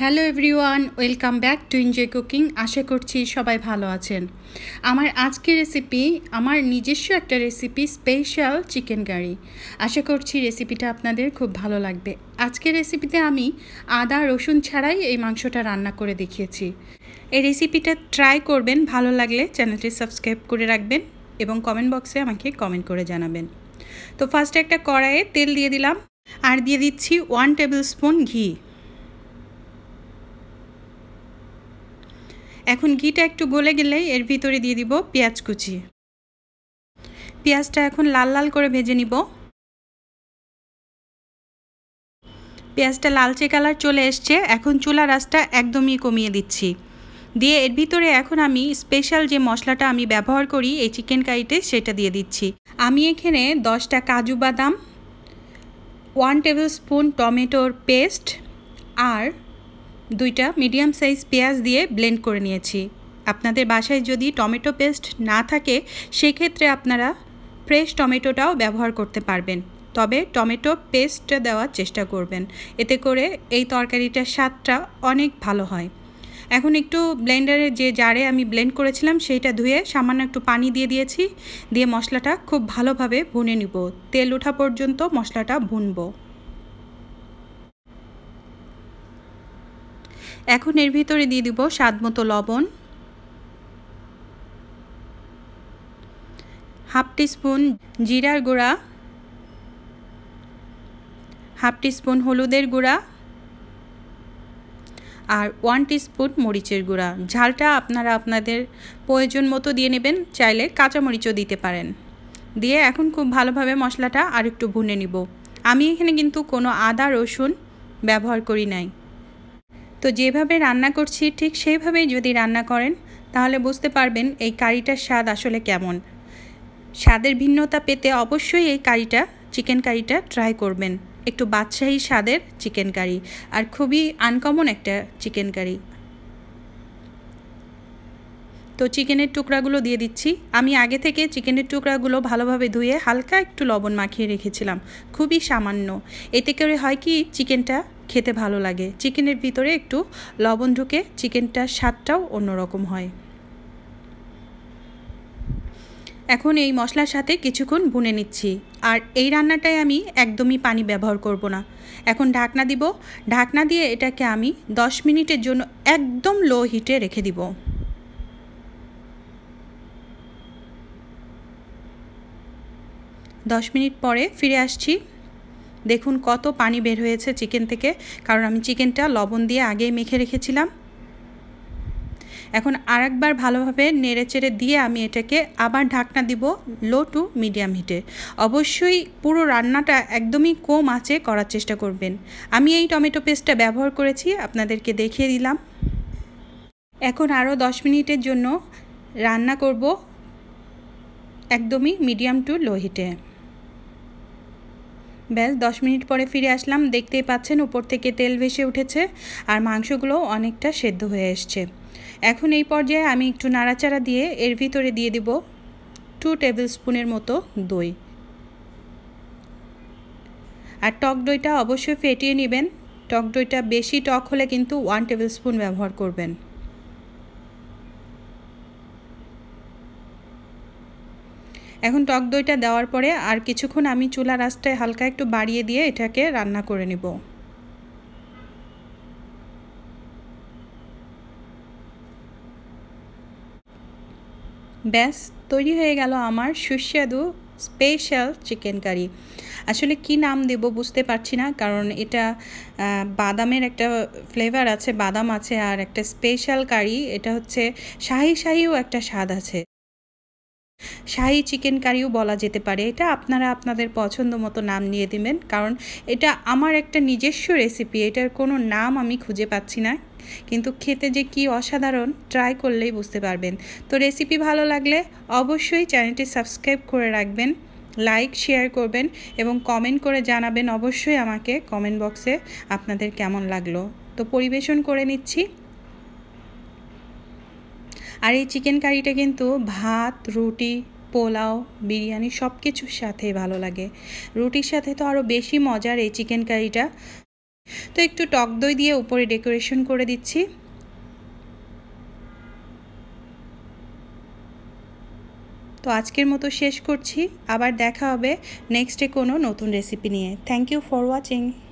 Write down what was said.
hello everyone welcome back to Enjoy Cooking আশা করছি সবাই ভালো আছেন আমার আজকের রেসিপি আমার নিজস্ব একটা রেসিপি স্পেশাল চিকেন কারি আশা করছি রেসিপিটা আপনাদের খুব ভালো লাগবে আজকের রেসিপিতে আমি আদা রসুন ছাড়াই এই মাংসটা রান্না করে দেখিয়েছি এই রেসিপিটা ট্রাই করবেন ভালো লাগলে চ্যানেলটি সাবস্ক্রাইব করে রাখবেন এবং কমেন্ট বক্সে আমাকে কমেন্ট করে জানাবেন তো ফার্স্টে একটা কড়াইয়ে তেল দিয়ে দিলাম আর দিয়ে দিচ্ছি ওয়ান টেবিল স্পুন ঘি এখন ঘিটা একটু গলে গেলে এর ভিতরে দিয়ে দিব পেঁয়াজ কুচি পেঁয়াজটা এখন লাল লাল করে ভেজে নিব পেঁয়াজটা লালচে কালার চলে এসছে এখন চুলা রাসটা একদমই কমিয়ে দিচ্ছি দিয়ে এর ভিতরে এখন আমি স্পেশাল যে মশলাটা আমি ব্যবহার করি এই চিকেন কারিতে সেটা দিয়ে দিচ্ছি আমি এখানে দশটা কাজু বাদাম ওয়ান টেবিল স্পুন টমেটোর পেস্ট আর দুইটা মিডিয়াম সাইজ পেঁয়াজ দিয়ে ব্লেন্ড করে নিয়েছি আপনাদের বাসায় যদি টমেটো পেস্ট না থাকে সেক্ষেত্রে আপনারা ফ্রেশ টমেটোটাও ব্যবহার করতে পারবেন তবে টমেটো পেস্টটা দেওয়ার চেষ্টা করবেন এতে করে এই তরকারিটার স্বাদটা অনেক ভালো হয় এখন একটু ব্লেন্ডারে যে জারে আমি ব্লেন্ড করেছিলাম সেইটা ধুয়ে সামান্য একটু পানি দিয়ে দিয়েছি দিয়ে মশলাটা খুব ভালোভাবে ভুনে নিব তেল ওঠা পর্যন্ত মশলাটা ভুনবো এখন এর ভিতরে দিয়ে দিব স্বাদ মতো লবণ হাফ টিস্পুন জিরার গুঁড়া হাফ টিস্পুন হলুদের গুঁড়া আর ওয়ান টিস্পুন মরিচের গুঁড়া ঝালটা আপনারা আপনাদের প্রয়োজন মতো দিয়ে নেবেন চাইলে কাঁচামরিচও দিতে পারেন দিয়ে এখন খুব ভালোভাবে মশলাটা আরেকটু ভুনে নিব আমি এখানে কিন্তু কোনো আদা রসুন ব্যবহার করি নাই তো যেভাবে রান্না করছি ঠিক সেইভাবেই যদি রান্না করেন তাহলে বুঝতে পারবেন এই কারিটার স্বাদ আসলে কেমন স্বাদের ভিন্নতা পেতে অবশ্যই এই কারিটা চিকেন কারিটা ট্রাই করবেন একটু বাদশাহী স্বাদের চিকেন কারি আর খুবই আনকমন একটা চিকেন কারি তো চিকেনের টুকরাগুলো দিয়ে দিচ্ছি আমি আগে থেকে চিকেনের টুকরাগুলো ভালোভাবে ধুয়ে হালকা একটু লবণ মাখিয়ে রেখেছিলাম খুবই সামান্য এতে করে হয় কি চিকেনটা খেতে ভালো লাগে চিকেনের ভিতরে একটু লবণ ঢুকে চিকেনটার স্বাদটাও অন্যরকম হয় এখন এই মশলার সাথে কিছুক্ষণ বুনে নিচ্ছি আর এই রান্নাটায় আমি একদমই পানি ব্যবহার করব না এখন ঢাকনা দিব ঢাকনা দিয়ে এটাকে আমি দশ মিনিটের জন্য একদম লো হিটে রেখে দিব দশ মিনিট পরে ফিরে আসছি দেখুন কত পানি বের হয়েছে চিকেন থেকে কারণ আমি চিকেনটা লবণ দিয়ে আগেই মেখে রেখেছিলাম এখন আর একবার ভালোভাবে নেড়েচেড়ে দিয়ে আমি এটাকে আবার ঢাকনা দিব লো টু মিডিয়াম হিটে অবশ্যই পুরো রান্নাটা একদমই কম আঁচে করার চেষ্টা করবেন আমি এই টমেটো পেস্টটা ব্যবহার করেছি আপনাদেরকে দেখিয়ে দিলাম এখন আরও দশ মিনিটের জন্য রান্না করব একদমই মিডিয়াম টু লো হিটে ব্যাস দশ মিনিট পরে ফিরে আসলাম দেখতেই পাচ্ছেন উপর থেকে তেল ভেসে উঠেছে আর মাংসগুলো অনেকটা সেদ্ধ হয়ে এসছে এখন এই পর্যায়ে আমি একটু নাড়াচাড়া দিয়ে এর ভিতরে দিয়ে দিব টু টেবিল স্পুনের মতো দই আর টক দইটা অবশ্যই ফেটিয়ে নেবেন টক দইটা বেশি টক হলে কিন্তু ওয়ান টেবিল স্পুন ব্যবহার করবেন এখন টক দইটা দেওয়ার পরে আর কিছুক্ষণ আমি চুলার আঁচটায় হালকা একটু বাড়িয়ে দিয়ে এটাকে রান্না করে নেব ব্যাস তৈরি হয়ে গেল আমার সুস্বাদু স্পেশাল চিকেন কারি আসলে কি নাম দেব বুঝতে পারছি না কারণ এটা বাদামের একটা ফ্লেভার আছে বাদাম আছে আর একটা স্পেশাল কারি এটা হচ্ছে শাহি শাহিও একটা স্বাদ আছে শাহি চিকেন কারিও বলা যেতে পারে এটা আপনারা আপনাদের পছন্দ মতো নাম নিয়ে দিবেন কারণ এটা আমার একটা নিজস্ব রেসিপি এটার কোনো নাম আমি খুঁজে পাচ্ছি না কিন্তু খেতে যে কি অসাধারণ ট্রাই করলেই বুঝতে পারবেন তো রেসিপি ভালো লাগলে অবশ্যই চ্যানেলটি সাবস্ক্রাইব করে রাখবেন লাইক শেয়ার করবেন এবং কমেন্ট করে জানাবেন অবশ্যই আমাকে কমেন্ট বক্সে আপনাদের কেমন লাগলো তো পরিবেশন করে নিচ্ছি আর এই চিকেন কারিটা কিন্তু ভাত রুটি পোলাও বিরিয়ানি সব কিছুর সাথে ভালো লাগে রুটির সাথে তো আরও বেশি মজার এই চিকেন কারিটা তো একটু টক দই দিয়ে উপরে ডেকোরেশন করে দিচ্ছি তো আজকের মতো শেষ করছি আবার দেখা হবে নেক্সটে কোনো নতুন রেসিপি নিয়ে থ্যাংক ইউ ফর ওয়াচিং